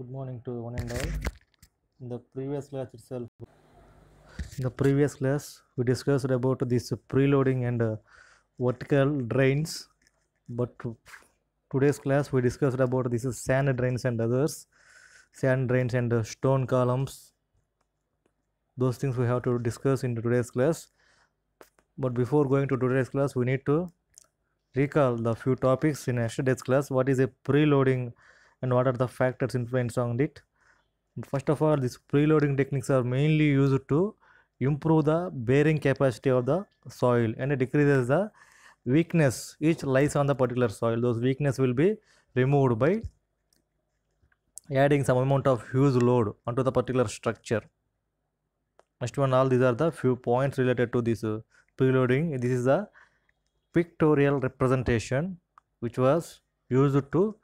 good morning to one and all in the previous class itself in the previous class we discussed about this preloading and uh, vertical drains but today's class we discussed about this sand drains and others sand drains and uh, stone columns those things we have to discuss in today's class but before going to today's class we need to recall the few topics in yesterday's class what is a preloading and what are the factors influence on it first of all these preloading techniques are mainly used to improve the bearing capacity of the soil and it decreases the weakness which lies on the particular soil those weakness will be removed by adding some amount of huge load onto the particular structure next one all these are the few points related to this uh, preloading this is the pictorial representation which was used to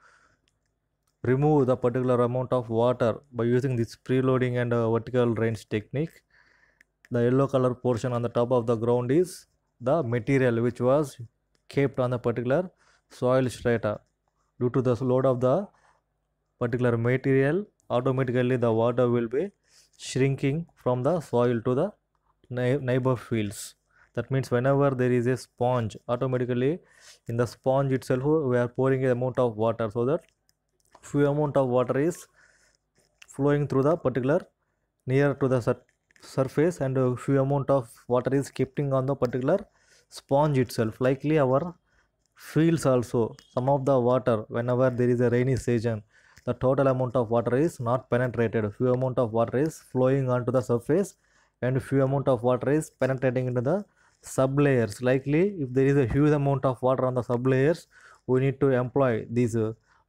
remove the particular amount of water by using this preloading and uh, vertical range technique. The yellow color portion on the top of the ground is the material which was kept on the particular soil strata. Due to the load of the particular material, automatically the water will be shrinking from the soil to the neighbor fields that means whenever there is a sponge automatically in the sponge itself we are pouring a amount of water so that few amount of water is flowing through the particular near to the sur surface and a few amount of water is keeping on the particular sponge itself likely our fields also some of the water whenever there is a rainy season the total amount of water is not penetrated few amount of water is flowing onto the surface and few amount of water is penetrating into the sub layers. likely if there is a huge amount of water on the sub layers, we need to employ these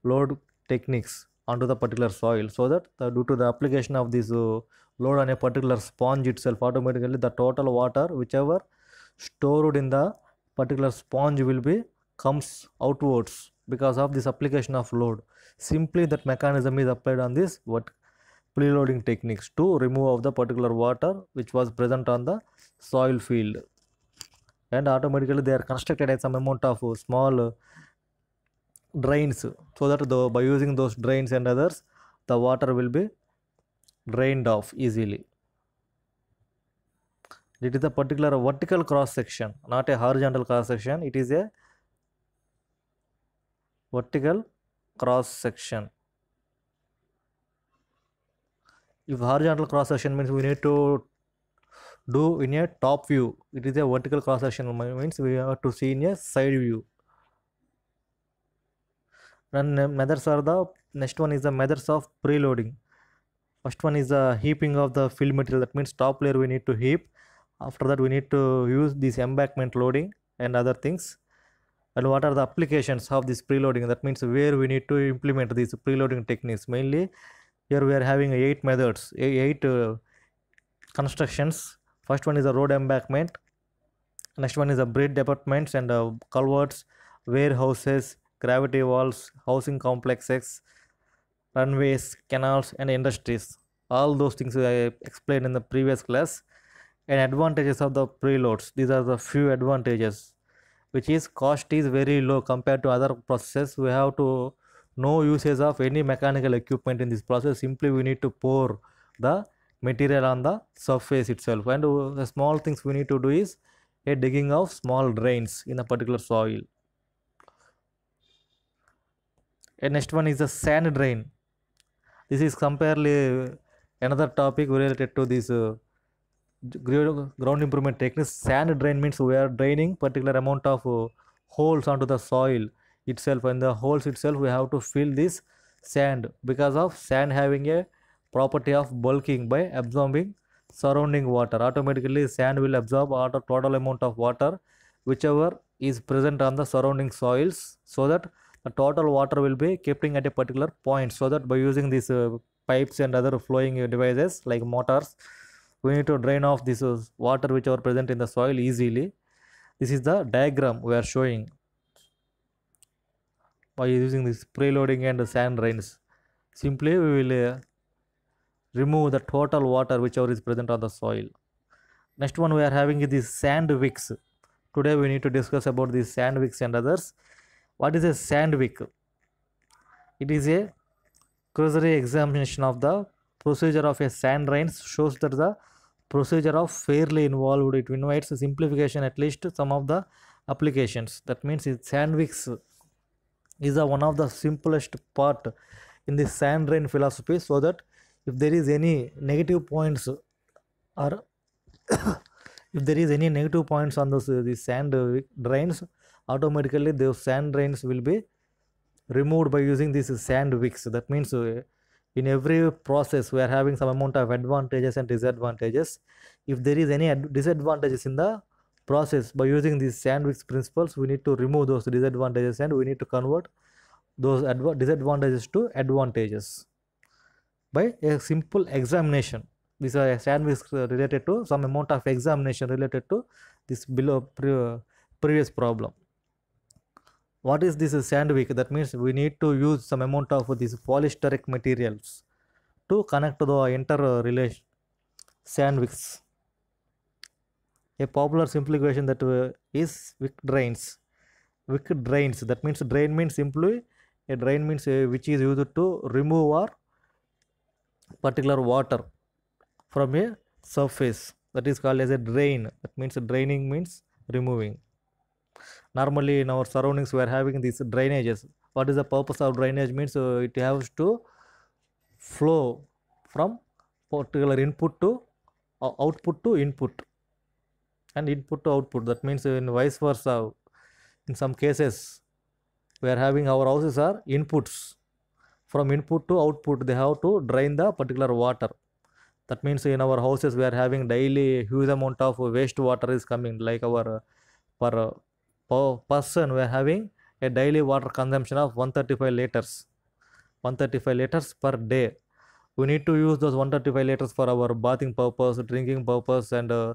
load techniques onto the particular soil so that the, due to the application of this uh, load on a particular sponge itself automatically the total water whichever stored in the particular sponge will be comes outwards because of this application of load simply that mechanism is applied on this what preloading techniques to remove of the particular water which was present on the soil field and automatically they are constructed at some amount of small drains so that the, by using those drains and others the water will be drained off easily it is a particular vertical cross section not a horizontal cross section it is a vertical cross section if horizontal cross section means we need to do in a top view it is a vertical cross section means we have to see in a side view then methods are the next one is the methods of preloading first one is the heaping of the fill material that means top layer we need to heap after that we need to use this embankment loading and other things and what are the applications of this preloading that means where we need to implement these preloading techniques mainly here we are having eight methods eight uh, constructions first one is a road embankment next one is a bridge departments and uh, culverts warehouses gravity walls, housing complexes, runways, canals, and industries. All those things I explained in the previous class. And advantages of the preloads. These are the few advantages, which is cost is very low compared to other processes. We have to no usage of any mechanical equipment in this process. Simply we need to pour the material on the surface itself. And the small things we need to do is a digging of small drains in a particular soil and next one is the sand drain this is comparably another topic related to this uh, ground improvement techniques sand drain means we are draining particular amount of uh, holes onto the soil itself and the holes itself we have to fill this sand because of sand having a property of bulking by absorbing surrounding water automatically sand will absorb all total amount of water whichever is present on the surrounding soils so that the total water will be keeping at a particular point so that by using these uh, pipes and other flowing devices like motors we need to drain off this uh, water which are present in the soil easily this is the diagram we are showing by using this preloading and sand rains. simply we will uh, remove the total water whichever is present on the soil next one we are having is sand wicks today we need to discuss about these sand wicks and others what is a sandwick? It is a cursory examination of the procedure of a sand rains shows that the procedure of fairly involved. It invites simplification at least some of the applications. That means sandwicks is a, one of the simplest part in the sand rain philosophy so that if there is any negative points or if there is any negative points on those uh, the sand drains uh, automatically those sand drains will be removed by using these sand wicks that means uh, in every process we are having some amount of advantages and disadvantages if there is any disadvantages in the process by using these sandwich principles we need to remove those disadvantages and we need to convert those disadvantages to advantages by a simple examination these are sandwich uh, related to some amount of examination related to this below pre previous problem what is this wick that means we need to use some amount of these polysteric materials to connect the interrelation sandwicks a popular simplification that uh, is wick drains wick drains that means drain means simply a drain means uh, which is used to remove or particular water from a surface that is called as a drain that means draining means removing normally in our surroundings we are having these drainages what is the purpose of drainage means uh, it has to flow from particular input to uh, output to input and input to output that means uh, in vice versa in some cases we are having our houses are inputs from input to output they have to drain the particular water that means in our houses we are having daily huge amount of waste water is coming like our per per person we are having a daily water consumption of 135 liters 135 liters per day we need to use those 135 liters for our bathing purpose drinking purpose and uh,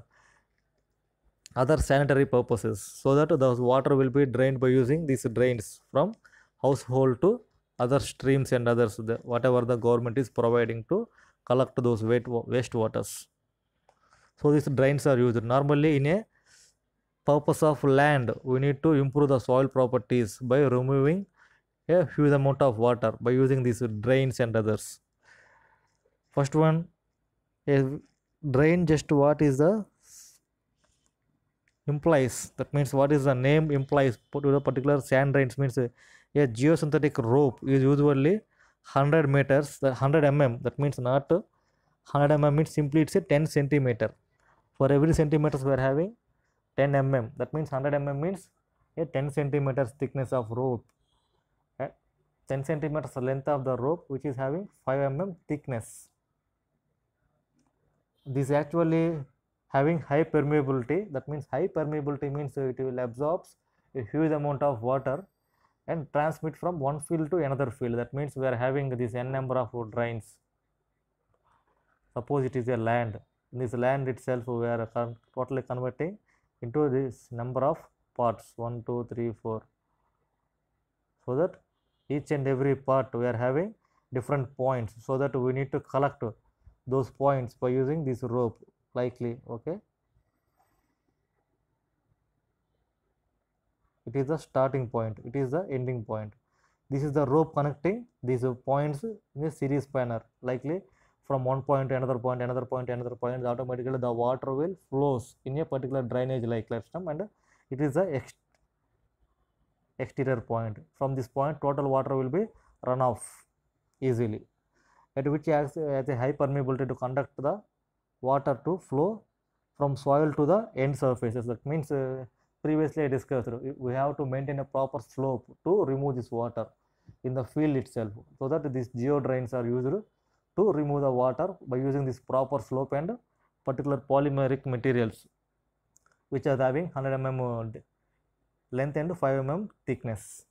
other sanitary purposes so that the water will be drained by using these drains from household to other streams and others the, whatever the government is providing to collect those waste waters so these drains are used normally in a purpose of land we need to improve the soil properties by removing a huge amount of water by using these drains and others first one a drain just what is the implies that means what is the name implies to a particular sand drains means a, a geosynthetic rope is usually 100 meters the 100 mm that means not 100 mm means simply it's a 10 centimeter for every centimeters we are having 10 mm that means 100 mm means a 10 centimeters thickness of rope eh? 10 centimeters length of the rope which is having 5 mm thickness this actually having high permeability that means high permeability means it will absorbs a huge amount of water and transmit from one field to another field that means we are having this n number of drains suppose it is a land in this land itself we are totally converting into this number of parts 1 2 3 4 so that each and every part we are having different points so that we need to collect those points by using this rope likely okay it is the starting point it is the ending point this is the rope connecting these points in a series spanner likely from one point to another point, another point, another point, automatically the water will flows in a particular drainage like system and it is the ex exterior point. From this point, total water will be run off easily at which acts as a high permeability to conduct the water to flow from soil to the end surfaces. That means uh, previously I discussed we have to maintain a proper slope to remove this water in the field itself so that these geo drains are used to remove the water by using this proper slope and particular polymeric materials which are having 100 mm uh, length and 5 mm thickness.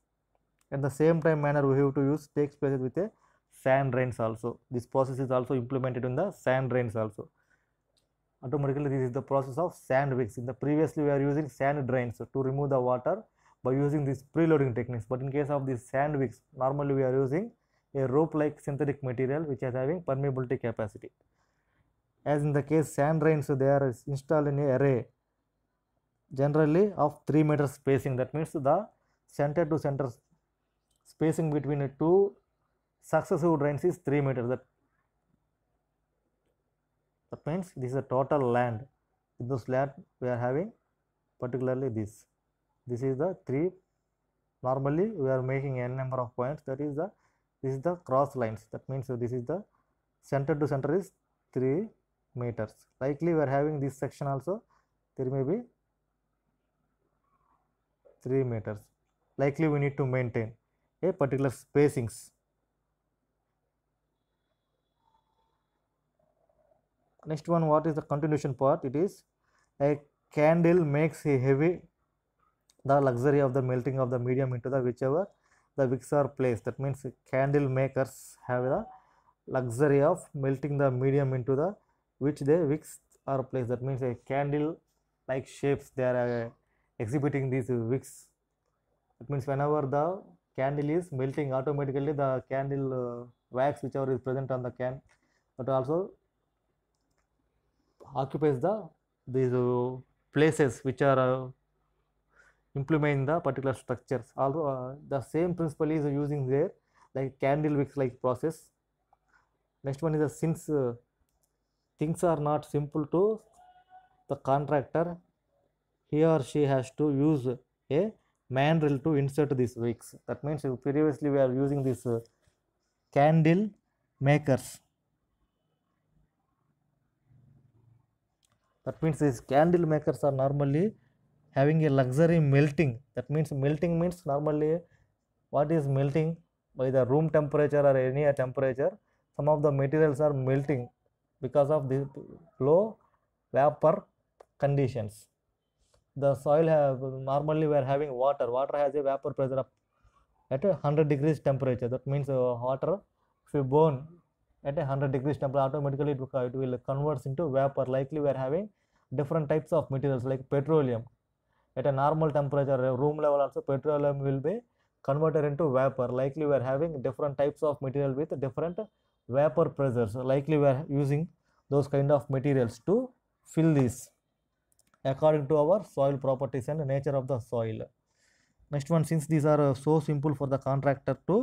At the same time manner we have to use takes place with a sand drains also. This process is also implemented in the sand drains also. Automatically this is the process of sand wicks. In the previously we are using sand drains to remove the water by using this preloading techniques but in case of this sand wicks normally we are using a rope like synthetic material which is having permeability capacity. As in the case sand rains, so they are installed in a array generally of 3 meter spacing that means the center to center spacing between the two successive drains is 3 meter. that, that means this is a total land in this land we are having particularly this this is the 3 normally we are making n number of points that is the this is the cross lines that means so this is the center to center is 3 meters likely we are having this section also there may be 3 meters likely we need to maintain a particular spacings next one what is the continuation part it is a candle makes a heavy the luxury of the melting of the medium into the whichever the wicks are placed that means candle makers have the luxury of melting the medium into the which the wicks are placed that means a candle like shapes they are uh, exhibiting these wicks that means whenever the candle is melting automatically the candle uh, wax whichever is present on the can but also occupies the these uh, places which are uh, implement the particular structures although uh, the same principle is using there like candle wicks like process next one is a since uh, things are not simple to the contractor he or she has to use a mandrel to insert these wicks that means uh, previously we are using this uh, candle makers that means these candle makers are normally having a luxury melting that means melting means normally what is melting by the room temperature or any temperature some of the materials are melting because of the low vapor conditions the soil have normally we are having water water has a vapor pressure up at 100 degrees temperature that means uh, water if you burn at 100 degrees temperature automatically it will, it will converts into vapor likely we are having different types of materials like petroleum at a normal temperature uh, room level also petroleum will be converted into vapor likely we are having different types of material with different vapor pressures likely we are using those kind of materials to fill this according to our soil properties and nature of the soil next one since these are uh, so simple for the contractor to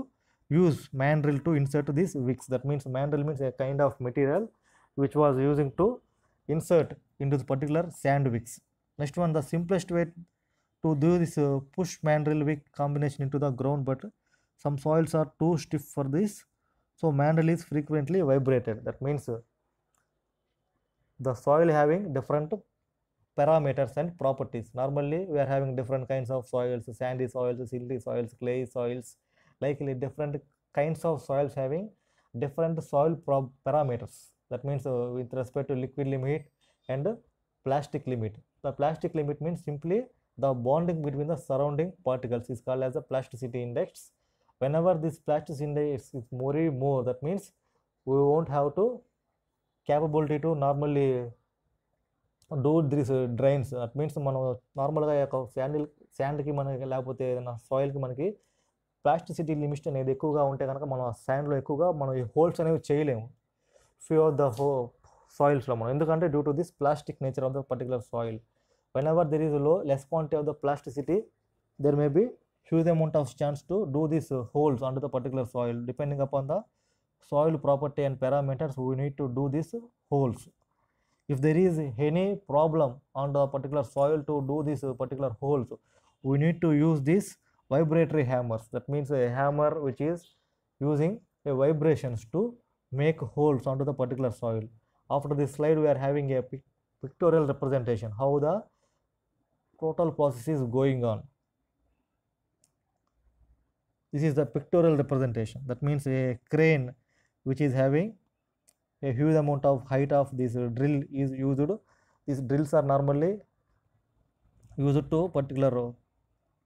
use mandrel to insert these wicks that means mandrel means a kind of material which was using to insert into the particular sand wicks Next one, the simplest way to do this uh, push mandrel wick combination into the ground, but some soils are too stiff for this. So mandrel is frequently vibrated. That means uh, the soil having different parameters and properties. Normally, we are having different kinds of soils, sandy soils, silty soils, clay soils, likely different kinds of soils having different soil parameters. That means uh, with respect to liquid limit and plastic limit the plastic limit means simply the bonding between the surrounding particles is call as a plasticity index whenever this plastics index is more more that means we won't have to capability to normally do this drains that means మనం నార్మల్గా యొక్క sandal శాండ్కి మనకి లేకపోతే ఏదైనా సాయిల్కి మనకి plasticity limit అనేది ఎక్కువగా ఉంటే కనుక మనం శాండ్లో ఎక్కువగా మనం ఈ హోల్స్ అనేవి చేయలేము ఫ్యూ ఆఫ్ ద హో soils the country due to this plastic nature of the particular soil whenever there is a low less quantity of the plasticity there may be huge amount of chance to do these uh, holes under the particular soil depending upon the soil property and parameters we need to do these holes if there is any problem on the particular soil to do these uh, particular holes we need to use these vibratory hammers that means a hammer which is using a vibrations to make holes onto the particular soil after this slide we are having a pictorial representation how the total process is going on this is the pictorial representation that means a crane which is having a huge amount of height of this drill is used these drills are normally used to particular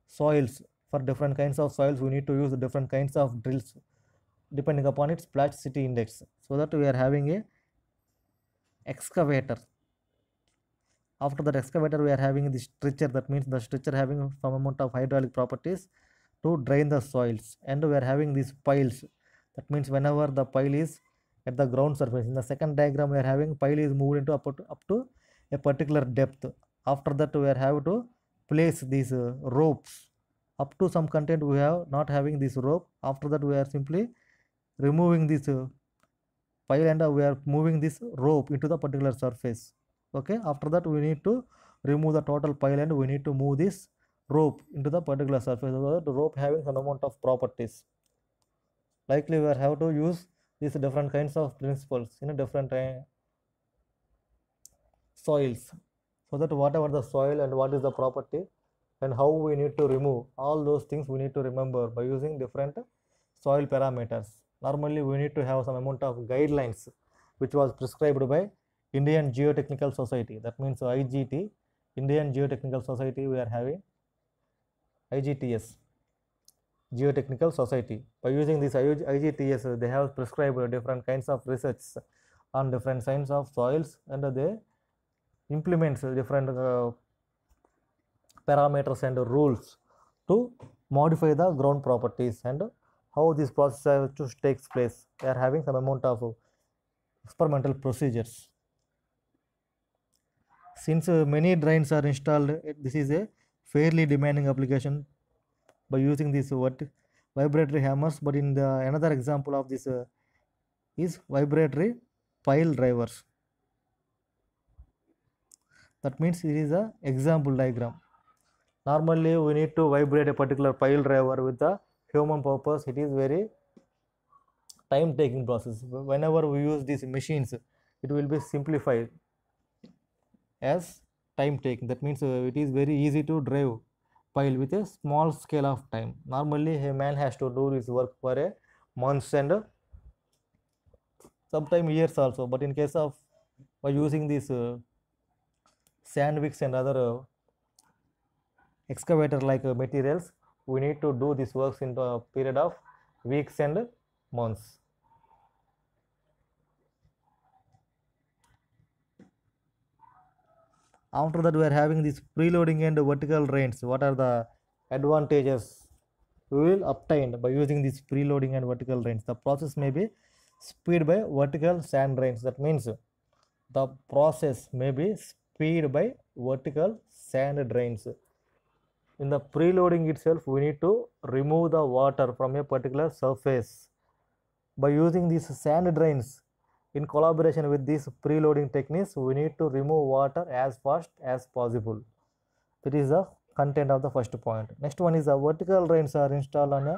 soils for different kinds of soils we need to use different kinds of drills depending upon its plasticity index so that we are having a excavator after that excavator we are having the stretcher that means the stretcher having some amount of hydraulic properties to drain the soils and we are having these piles that means whenever the pile is at the ground surface in the second diagram we are having pile is moved into up to, up to a particular depth after that we are have to place these uh, ropes up to some content we have not having this rope after that we are simply removing this uh, pile and we are moving this rope into the particular surface okay after that we need to remove the total pile end. we need to move this rope into the particular surface so the rope having some amount of properties likely we have to use these different kinds of principles in different uh, soils so that whatever the soil and what is the property and how we need to remove all those things we need to remember by using different soil parameters normally we need to have some amount of guidelines which was prescribed by Indian Geotechnical Society that means IGT Indian Geotechnical Society we are having IGTS Geotechnical Society by using this IGTS they have prescribed different kinds of research on different kinds of soils and they implements different uh, parameters and rules to modify the ground properties and how this process takes place they are having some amount of experimental procedures since many drains are installed this is a fairly demanding application by using this what vibratory hammers but in the another example of this uh, is vibratory pile drivers that means it is a example diagram normally we need to vibrate a particular pile driver with the human purpose it is very time taking process whenever we use these machines it will be simplified as time taking that means uh, it is very easy to drive pile with a small scale of time normally a man has to do his work for a months and sometime years also but in case of by uh, using these uh, sandwicks and other uh, excavator like uh, materials we need to do this works in a period of weeks and months. After that we are having this preloading and vertical rains. What are the advantages we will obtain by using this preloading and vertical rains? The process may be speed by vertical sand rains. That means the process may be speed by vertical sand drains in the preloading itself we need to remove the water from a particular surface by using these sand drains in collaboration with these preloading techniques we need to remove water as fast as possible that is the content of the first point next one is the vertical drains are installed on a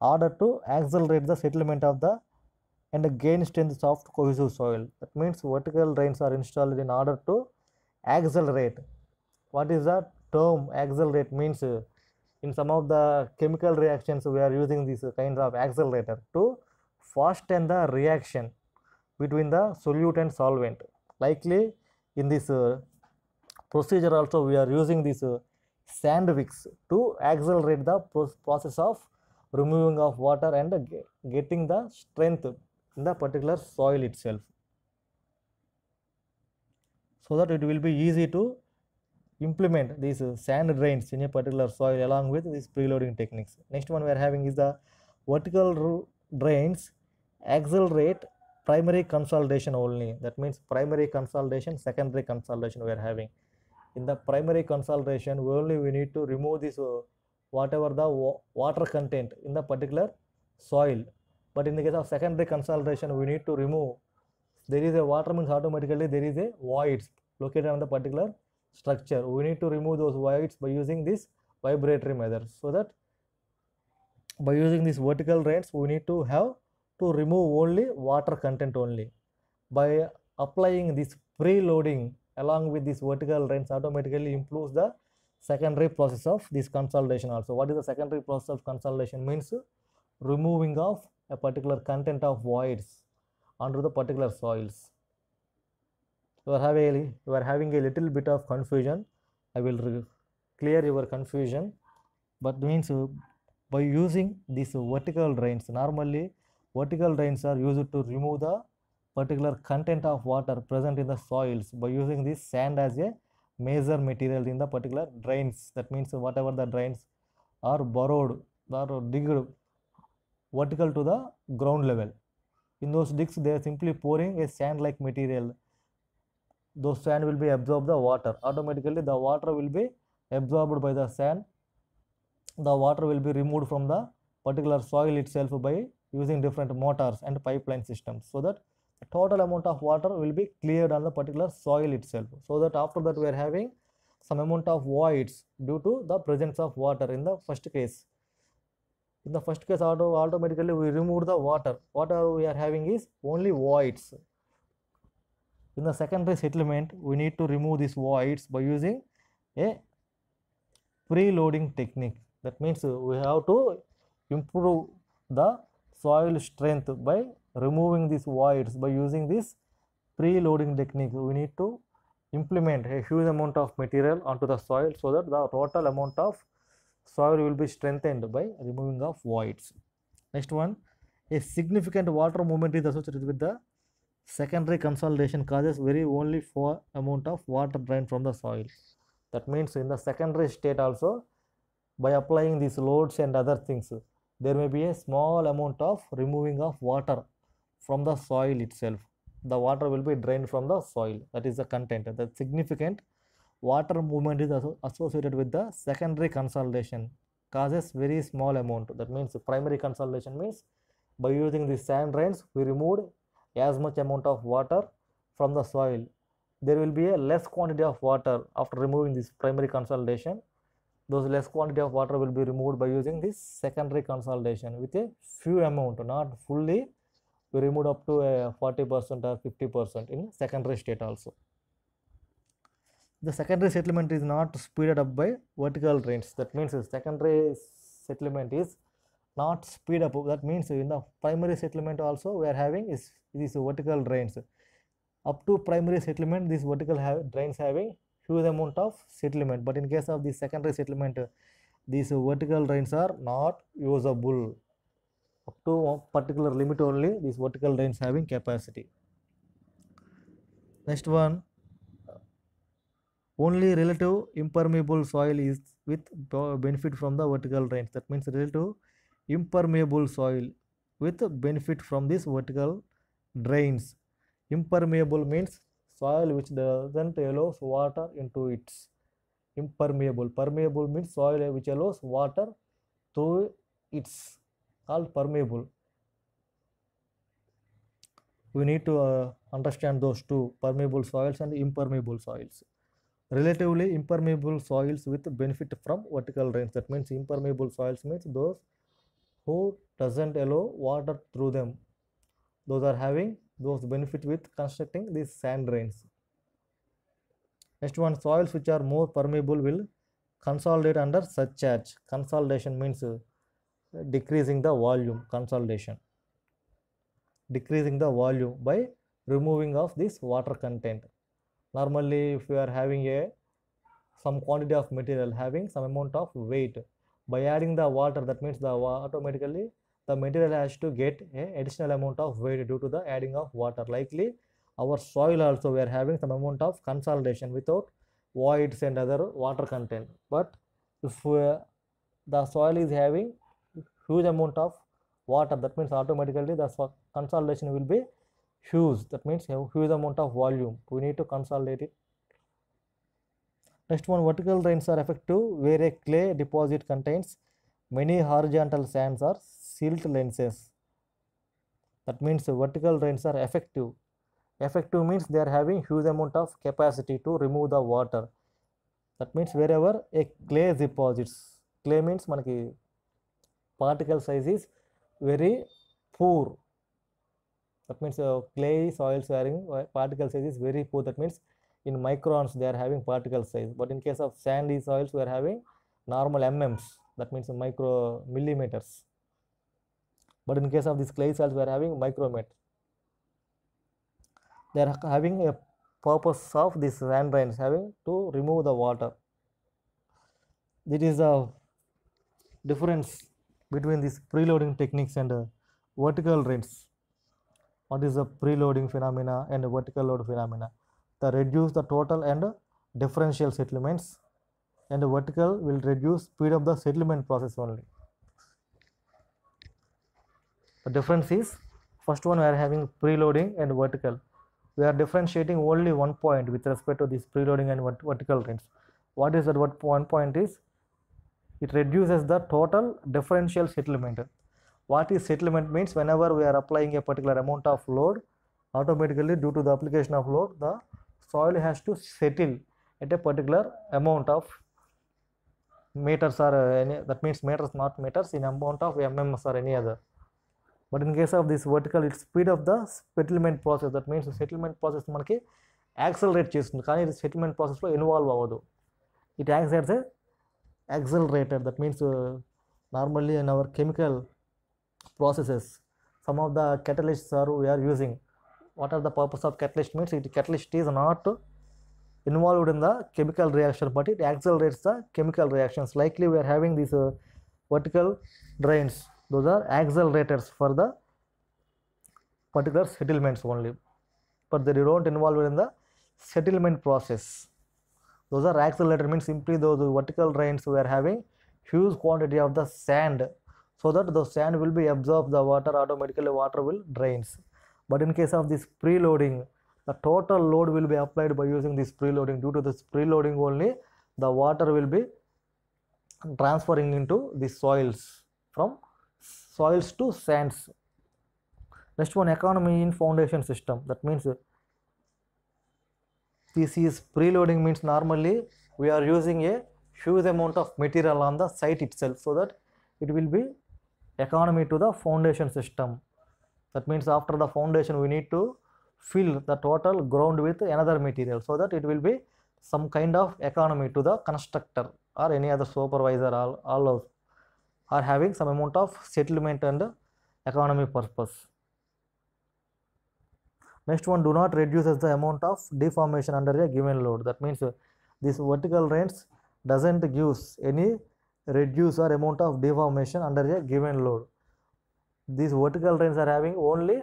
order to accelerate the settlement of the and gain strength soft cohesive soil that means vertical drains are installed in order to accelerate what is that term accelerate means uh, in some of the chemical reactions we are using this kind of accelerator to fasten the reaction between the solute and solvent likely in this uh, procedure also we are using this uh, wicks to accelerate the pro process of removing of water and getting the strength in the particular soil itself so that it will be easy to implement these uh, sand drains in a particular soil along with these preloading techniques. Next one we are having is the vertical drains accelerate primary consolidation only. That means primary consolidation, secondary consolidation we are having. In the primary consolidation only we need to remove this uh, whatever the water content in the particular soil. But in the case of secondary consolidation we need to remove there is a water means automatically there is a void located on the particular structure we need to remove those voids by using this vibratory method so that by using these vertical rents we need to have to remove only water content only by applying this preloading along with this vertical rents automatically improves the secondary process of this consolidation also what is the secondary process of consolidation means removing of a particular content of voids under the particular soils you are having you are having a little bit of confusion i will clear your confusion but means uh, by using these vertical drains normally vertical drains are used to remove the particular content of water present in the soils by using this sand as a major material in the particular drains that means whatever the drains are borrowed or digged vertical to the ground level in those digs they are simply pouring a sand like material those sand will be absorb the water automatically the water will be absorbed by the sand the water will be removed from the particular soil itself by using different motors and pipeline systems so that the total amount of water will be cleared on the particular soil itself so that after that we are having some amount of voids due to the presence of water in the first case in the first case auto automatically we remove the water what are we are having is only voids in the secondary settlement we need to remove these voids by using a preloading technique that means we have to improve the soil strength by removing these voids by using this preloading technique we need to implement a huge amount of material onto the soil so that the total amount of soil will be strengthened by removing of voids next one a significant water movement is associated with the secondary consolidation causes very only for amount of water drained from the soil that means in the secondary state also by applying these loads and other things there may be a small amount of removing of water from the soil itself the water will be drained from the soil that is the content That significant water movement is associated with the secondary consolidation causes very small amount that means primary consolidation means by using the sand drains we removed as much amount of water from the soil there will be a less quantity of water after removing this primary consolidation those less quantity of water will be removed by using this secondary consolidation with a few amount not fully we removed up to a 40 percent or 50 percent in secondary state also the secondary settlement is not speeded up by vertical drains that means the secondary settlement is not speed up that means in the primary settlement also we are having is these vertical drains. Up to primary settlement, these vertical have, drains having huge amount of settlement, but in case of the secondary settlement, these vertical drains are not usable. Up to a particular limit only, these vertical drains having capacity. Next one, only relative impermeable soil is with benefit from the vertical drains. That means relative impermeable soil with benefit from this vertical drains. Impermeable means soil which doesn't allow water into it. Impermeable. Permeable means soil which allows water through its called permeable. We need to uh, understand those two permeable soils and impermeable soils. Relatively impermeable soils with benefit from vertical drains. That means impermeable soils means those who doesn't allow water through them those are having those benefit with constructing these sand drains. Next one soils which are more permeable will consolidate under such charge. Consolidation means uh, decreasing the volume consolidation. Decreasing the volume by removing of this water content. Normally if you are having a some quantity of material having some amount of weight by adding the water that means the automatically the material has to get a additional amount of weight due to the adding of water likely our soil also we are having some amount of consolidation without voids and other water content but if uh, the soil is having huge amount of water that means automatically the consolidation will be huge that means huge amount of volume we need to consolidate it next one vertical drains are effective where a clay deposit contains many horizontal sands or Sealed lenses that means vertical lenses are effective effective means they are having huge amount of capacity to remove the water that means wherever a clay deposits clay means మనకి particle size is very poor that means uh, clay soils having uh, particle size is very poor that means in microns they are having particle size but in case of sandy soils we are having normal mms that means micro millimeters but in case of these clay cells, we are having micromet. They are having a purpose of these membranes having to remove the water. is the difference between these preloading techniques and uh, vertical rates. What is the preloading phenomena and vertical load phenomena? The reduce the total and uh, differential settlements and the vertical will reduce speed of the settlement process only. The difference is first one we are having preloading and vertical. We are differentiating only one point with respect to this preloading and vert vertical range What is that what one point is? It reduces the total differential settlement. What is settlement means whenever we are applying a particular amount of load, automatically due to the application of load, the soil has to settle at a particular amount of meters or any, that means meters not meters in amount of MMS or any other. But in case of this vertical it speed of the settlement process that means settlement process మనకి accelerate చేస్తుంది కానీ ఇది సెటిల్మెంట్ ప్రాసెస్లో involve అవ్వదు it acts as accelerator that means normally in our chemical processes some of the catalysts are we're using what are the purpose of catalyst means it catalyst is not involved in the chemical reaction but it accelerates the chemical reactions likely we are having these vertical drains those are accelerators for the particular settlements only but they don't involve in the settlement process those are accelerator means simply those vertical drains were having huge quantity of the sand so that the sand will be absorbed the water automatically water will drains but in case of this preloading the total load will be applied by using this preloading due to this preloading only the water will be transferring into the soils from soils to sands. Next one economy in foundation system that means this is preloading means normally we are using a huge amount of material on the site itself so that it will be economy to the foundation system that means after the foundation we need to fill the total ground with another material so that it will be some kind of economy to the constructor or any other supervisor all, all of are having some amount of settlement and economic purpose. Next one, do not reduce the amount of deformation under a given load. That means this vertical range doesn't give any reduce or amount of deformation under a given load. These vertical drains are having only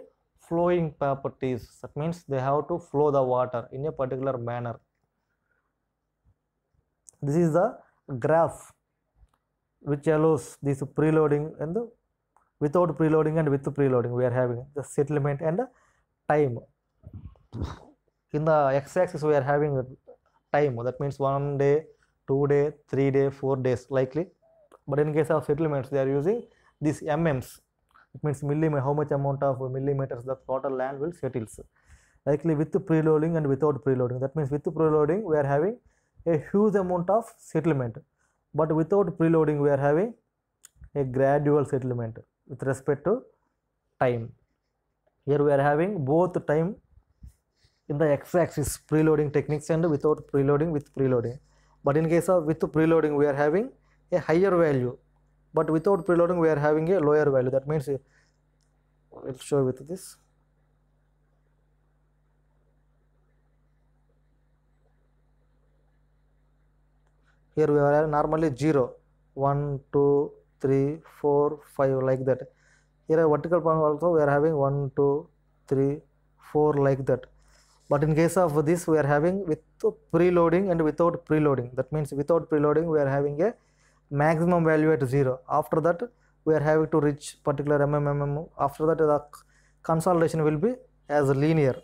flowing properties. That means they have to flow the water in a particular manner. This is the graph which allows this preloading and the without preloading and with preloading we are having the settlement and the time in the x-axis we are having time that means one day two day three day four days likely but in case of settlements they are using these mms it means millimeter how much amount of millimeters the total land will settles likely with preloading and without preloading that means with preloading we are having a huge amount of settlement but without preloading we are having a gradual settlement with respect to time. Here we are having both time in the x-axis preloading techniques and without preloading with preloading. But in case of with preloading we are having a higher value but without preloading we are having a lower value that means we'll uh, show with this here we are normally 0 1 2 3 4 5 like that here a vertical panel also we are having 1 2 3 4 like that but in case of this we are having with preloading and without preloading that means without preloading we are having a maximum value at 0 after that we are having to reach particular mmmm after that the consolidation will be as linear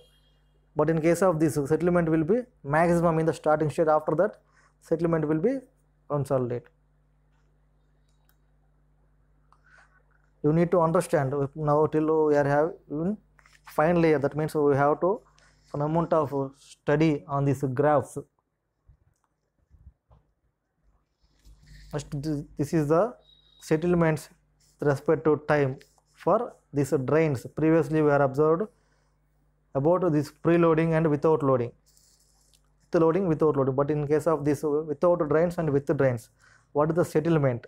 but in case of this settlement will be maximum in the starting state after that settlement will be consolidated. You need to understand now till we are having fine layer that means we have to some amount of study on these graphs. First this is the settlements with respect to time for these drains previously we are observed about this preloading and without loading with loading, without loading. But in case of this uh, without drains and with drains, what is the settlement?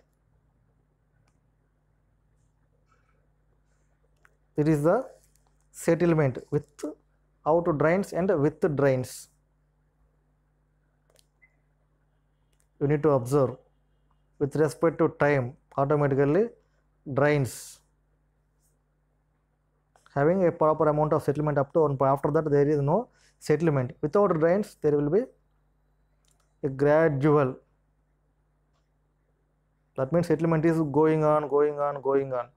It is the settlement with out drains and with drains. You need to observe with respect to time automatically drains having a proper amount of settlement up to one point. After that there is no settlement. Without rains, there will be a gradual. That means settlement is going on, going on, going on.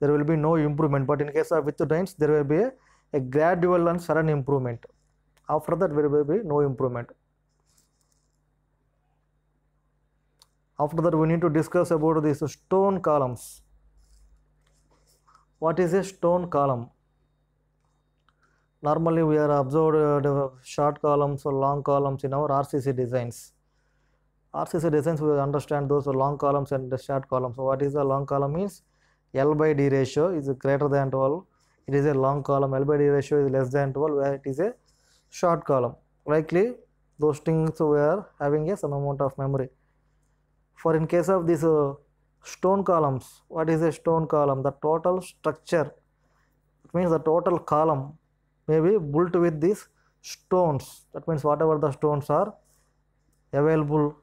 There will be no improvement. But in case of with rains, there will be a, a gradual and sudden improvement. After that, there will be no improvement. After that, we need to discuss about these stone columns. What is a stone column? normally we are observed uh, short columns or long columns in our RCC designs. RCC designs we understand those long columns and short columns. So what is the long column means L by D ratio is greater than 12. It is a long column. L by D ratio is less than 12 where it is a short column. Likely those things were having a some amount of memory. For in case of these uh, stone columns, what is a stone column? The total structure. It means the total column May be built with these stones that means whatever the stones are available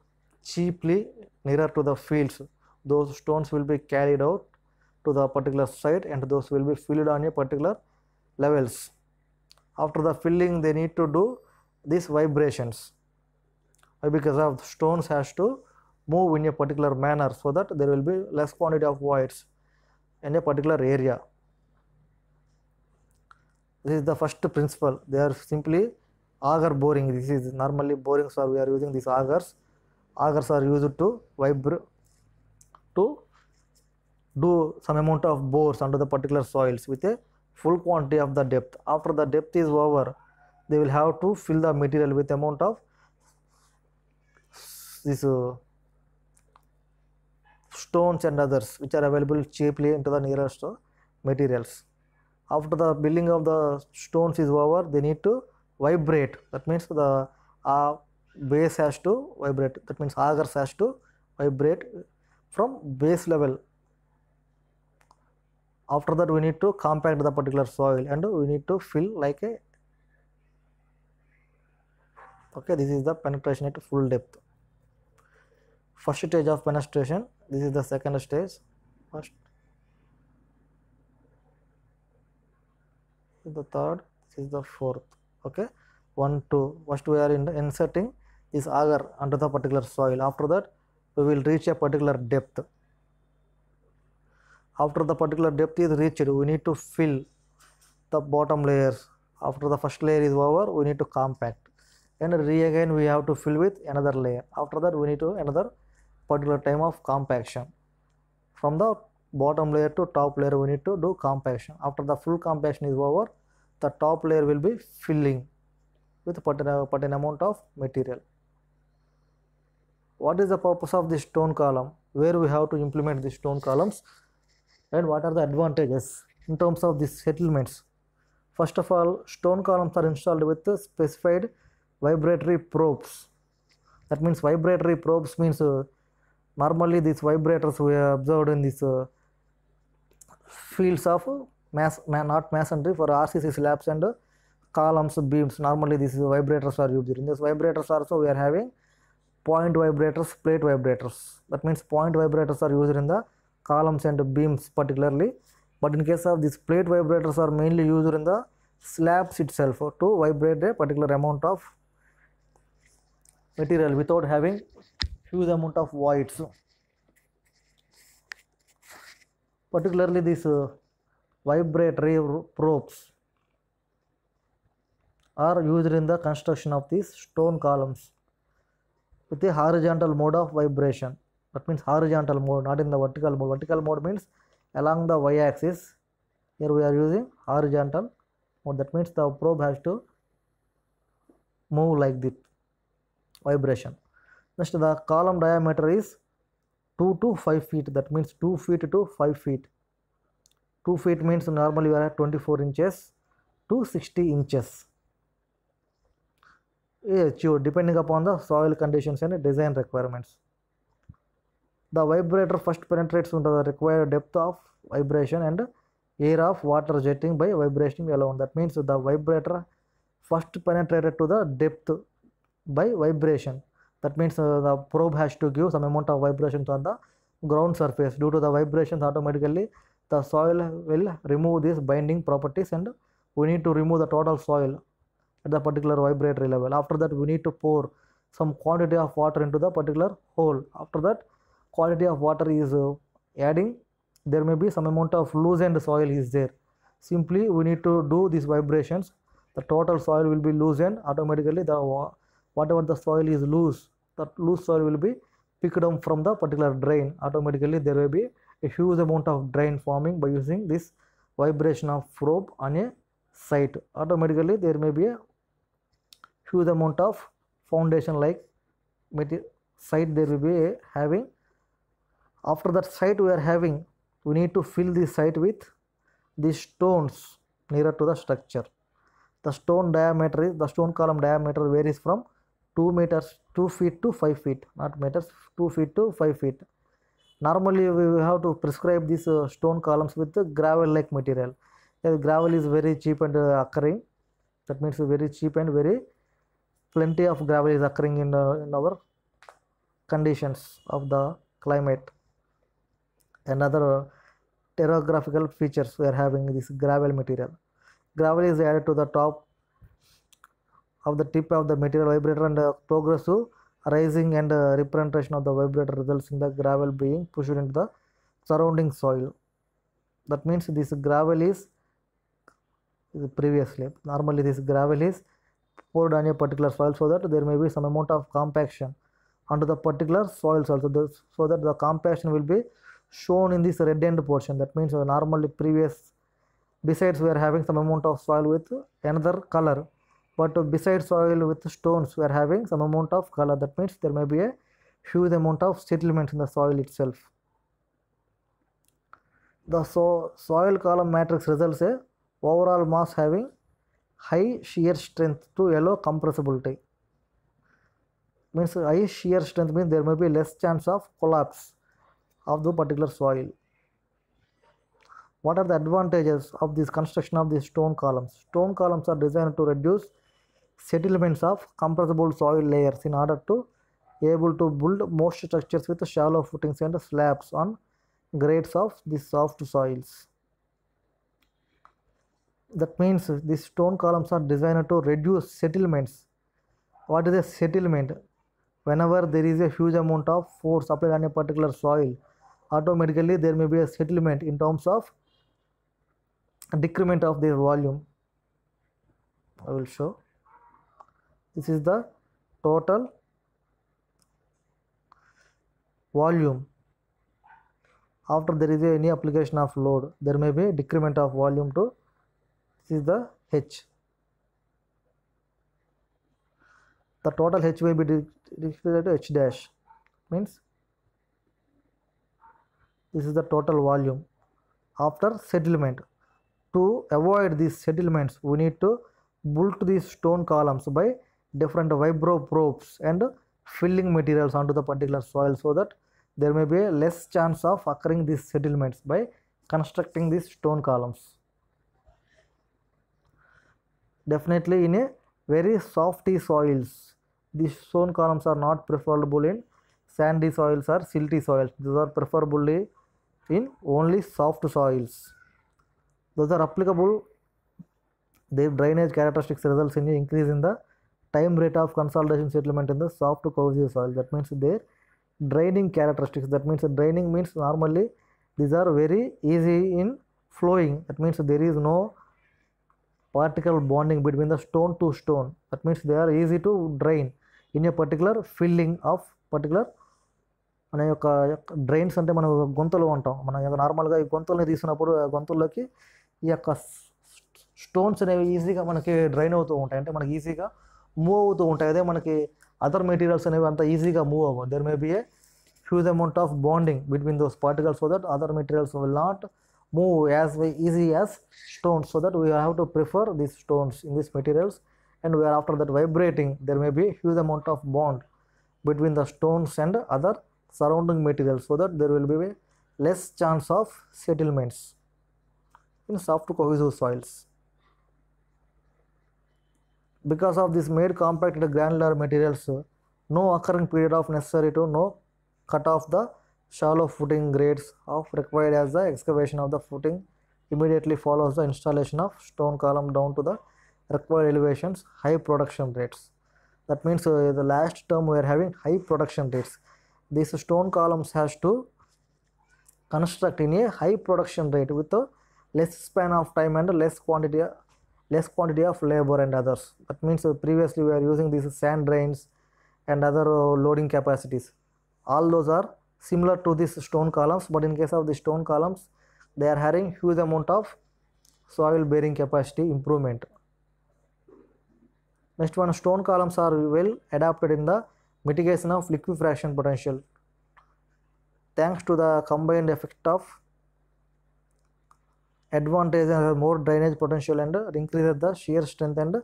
cheaply nearer to the fields those stones will be carried out to the particular site and those will be filled on a particular levels after the filling they need to do these vibrations because of stones has to move in a particular manner so that there will be less quantity of voids in a particular area this is the first principle. They are simply auger boring. This is normally boring, so we are using these augers. Augers are used to vibro to do some amount of bores under the particular soils with a full quantity of the depth. After the depth is over, they will have to fill the material with amount of this uh, stones and others which are available cheaply into the nearest uh, materials after the building of the stones is over they need to vibrate that means the uh, base has to vibrate that means augers has to vibrate from base level after that we need to compact the particular soil and we need to fill like a okay this is the penetration at full depth first stage of penetration this is the second stage first is the third, this is the fourth. Okay, 1, 2. First we are in the inserting this agar under the particular soil. After that, we will reach a particular depth. After the particular depth is reached, we need to fill the bottom layers. After the first layer is over, we need to compact. And re again we have to fill with another layer. After that, we need to another particular time of compaction. From the bottom layer to top layer we need to do compaction after the full compaction is over the top layer will be filling with a certain amount of material. What is the purpose of this stone column? Where we have to implement the stone columns and what are the advantages in terms of these settlements? First of all, stone columns are installed with specified vibratory probes. That means vibratory probes means uh, normally these vibrators we observed in these uh, fields of mass, not masonry for RCC slabs and columns beams normally this is vibrators are used in this vibrators also we are having point vibrators plate vibrators that means point vibrators are used in the columns and beams particularly but in case of this plate vibrators are mainly used in the slabs itself to vibrate a particular amount of material without having huge amount of voids particularly this uh, vibratory probes are used in the construction of these stone columns with a horizontal mode of vibration that means horizontal mode not in the vertical mode vertical mode means along the y axis here we are using horizontal mode that means the probe has to move like this vibration next the column diameter is 2 to 5 feet that means 2 feet to 5 feet 2 feet means normally we are at 24 inches to 60 inches achieved depending upon the soil conditions and design requirements. The vibrator first penetrates into the required depth of vibration and air of water jetting by vibration alone. That means the vibrator first penetrated to the depth by vibration. That means uh, the probe has to give some amount of vibrations on the ground surface. Due to the vibrations automatically the soil will remove these binding properties and we need to remove the total soil at the particular vibratory level after that we need to pour some quantity of water into the particular hole after that quantity of water is uh, adding there may be some amount of loosened soil is there simply we need to do these vibrations the total soil will be loosened automatically the whatever the soil is loose that loose soil will be picked up from the particular drain automatically there will be a huge amount of drain forming by using this vibration of probe on a site automatically there may be a huge amount of foundation like site there will be a having after that site we are having we need to fill the site with the stones nearer to the structure the stone diameter is the stone column diameter varies from 2 meters 2 feet to 5 feet not meters 2 feet to 5 feet normally we have to prescribe these uh, stone columns with gravel like material yeah, gravel is very cheap and uh, occurring that means very cheap and very plenty of gravel is occurring in, uh, in our conditions of the climate another uh, terographical features we are having this gravel material gravel is added to the top of the tip of the material vibrator and uh, progressive rising and uh, representation of the vibrator results in the gravel being pushed into the surrounding soil. That means this gravel is previously normally this gravel is poured on a particular soil so that there may be some amount of compaction under the particular soils also so that the compaction will be shown in this red end portion that means uh, normally previous besides we are having some amount of soil with another color but besides soil with stones we are having some amount of color that means there may be a huge amount of settlement in the soil itself the so soil column matrix results a overall mass having high shear strength to allow compressibility means high shear strength means there may be less chance of collapse of the particular soil what are the advantages of this construction of these stone columns stone columns are designed to reduce settlements of compressible soil layers in order to able to build most structures with shallow footings and slabs on grades of the soft soils. That means these stone columns are designed to reduce settlements. What is a settlement? Whenever there is a huge amount of force applied on a particular soil, automatically there may be a settlement in terms of decrement of their volume. I will show this is the total volume after there is any application of load there may be decrement of volume to this is the h the total h may be declared to h dash means this is the total volume after settlement to avoid these settlements we need to bolt these stone columns by different vibro probes and filling materials onto the particular soil so that there may be less chance of occurring these settlements by constructing these stone columns. Definitely in a very softy soils, these stone columns are not preferable in sandy soils or silty soils. These are preferably in only soft soils. Those are applicable. Their drainage characteristics results in an increase in the time rate of consultation settlement in the soft cohesive soil that means their draining characteristics that means draining means normally these are very easy in flowing that means there is no particle bonding between the stone to stone that means they are easy to drain in a particular filling of particular మన యొక్క drains అంటే మనం గొంతులు ఉంటాం మనం నార్మల్గా ఈ గొంతుల్ని తీసినప్పుడు గొంతుల్లోకి ఈ యొక్క స్టోన్స్ అనేవి ఈజీగా మనకి డ్రైన్ అవుతూ ఉంటాయి అంటే మనకి ఈజీగా మూవ్ అవుతూ ఉంటాయి అదే మనకి అదర్ మెటీరియల్స్ అనేవి అంత ఈజీగా మూవ్ అవ్వవు there may be a huge amount of bonding between those particles so that other materials will not move as easy as stones so that we have to prefer these stones in these materials and we're after that vibrating there may be huge amount of bond between the stones and other surrounding materials so that there will be less chance of settlements in soft cohesive soils because of this made compacted granular materials no occurring period of necessary to no cut off the shallow footing grades of required as the excavation of the footing immediately follows the installation of stone column down to the required elevations high production rates that means uh, the last term we are having high production rates these stone columns has to construct in a high production rate with a less span of time and less quantity less quantity of labor and others. That means uh, previously we are using these sand drains and other uh, loading capacities. All those are similar to these stone columns but in case of the stone columns they are having huge amount of soil bearing capacity improvement. Next one stone columns are well adapted in the mitigation of liquefaction potential thanks to the combined effect of advantage and more drainage potential and increases the shear strength and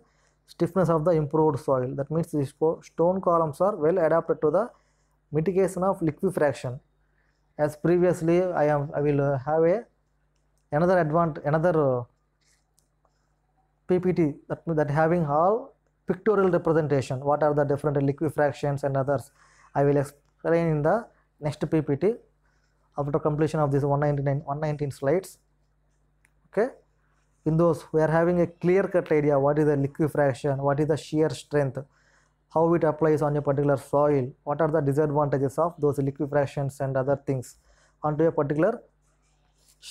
stiffness of the improved soil. That means these stone columns are well adapted to the mitigation of liquefaction. As previously, I am I will uh, have a another advantage another uh, PPT that that having all pictorial representation. What are the different liquefactions and others? I will explain in the next PPT after completion of this 199 119 slides okay in those we are having a clear cut idea what is the liquefaction what is the shear strength how it applies on a particular soil what are the disadvantages of those liquefactions and other things onto a particular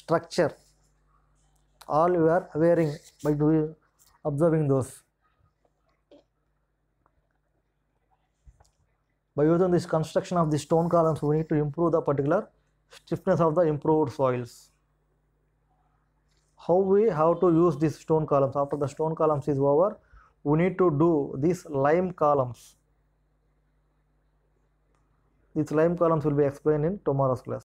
structure all we are wearing by doing observing those by using this construction of the stone columns we need to improve the particular stiffness of the improved soils how we have to use this stone columns after the stone columns is over we need to do these lime columns these lime columns will be explained in tomorrow's class